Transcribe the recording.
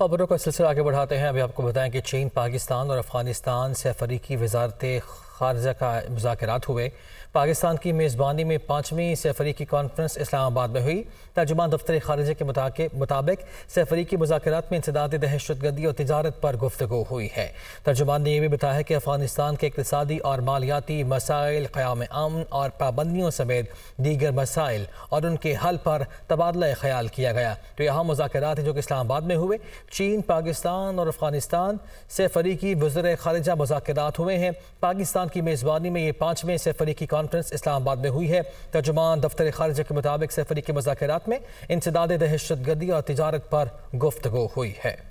खबरों का सिलसिला आगे बढ़ाते हैं अभी आपको बताएं कि चीन पाकिस्तान और अफगानिस्तान से अफरीकी वजारत खारजा का मुजाकर हुए पाकिस्तान की मेज़बानी में पाँचवीं सफरीकी कॉन्फ्रेंस इस्लामाबाद में हुई तर्जुमान दफ्तर खारजा के मुताबिक सफरीकी मुजाकर में इंसदाद दहशतगर्दी और तजारत पर गुफ्तु हुई है तर्जुमान ने यह भी बताया कि अफगानिस्तान के इकतदी और मालियाती मसाइल क़्याम अमन और पाबंदियों समेत दीगर मसाइल और उनके हल पर तबादला ख्याल किया गया तो यहाँ मुजाकर हैं जो कि इस्लामाबाद में हुए चीन पाकिस्तान और अफगानिस्तान फरीकी वजर खारजा मुजाकर हुए हैं पाकिस्तान की मेज़बानी में ये पाँचवें सैफरी की कॉन्फ्रेंस इस्लामाबाद में हुई है तर्जुमान दफ्तर खारजा के मुताबिक सैफरी के मजाक में इंसदाद दहशत गर्दी और तजारत पर गुफ्तु हुई है